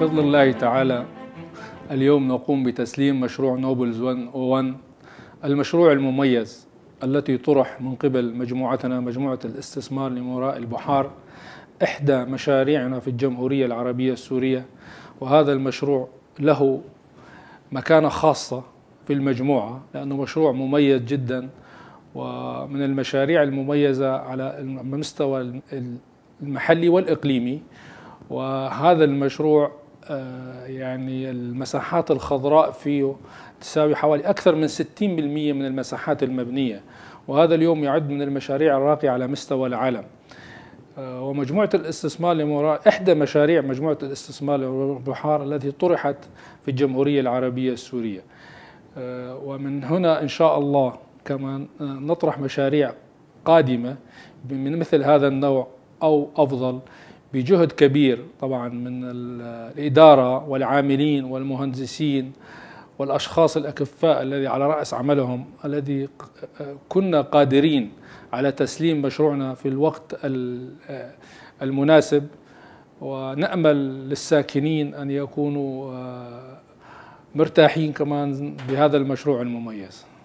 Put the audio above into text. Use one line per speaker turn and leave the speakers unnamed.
بفضل الله تعالى اليوم نقوم بتسليم مشروع نوبلز 101 المشروع المميز التي طرح من قبل مجموعتنا مجموعة الاستثمار لمراء البحار إحدى مشاريعنا في الجمهورية العربية السورية وهذا المشروع له مكانة خاصة في المجموعة لأنه مشروع مميز جدا ومن المشاريع المميزة على المستوى المحلي والإقليمي وهذا المشروع آه، يعني المساحات الخضراء فيه تساوي حوالي أكثر من 60% من المساحات المبنية وهذا اليوم يعد من المشاريع الراقية على مستوى العالم آه، ومجموعة الاستثمار لمراء إحدى مشاريع مجموعة الاستثمار للبحار التي طرحت في الجمهورية العربية السورية آه، ومن هنا إن شاء الله كما نطرح مشاريع قادمة من مثل هذا النوع أو أفضل بجهد كبير طبعا من الإدارة والعاملين والمهندسين والأشخاص الأكفاء الذي على رأس عملهم الذي كنا قادرين على تسليم مشروعنا في الوقت المناسب ونأمل للساكنين أن يكونوا آه، مرتاحين كمان بهذا المشروع المميز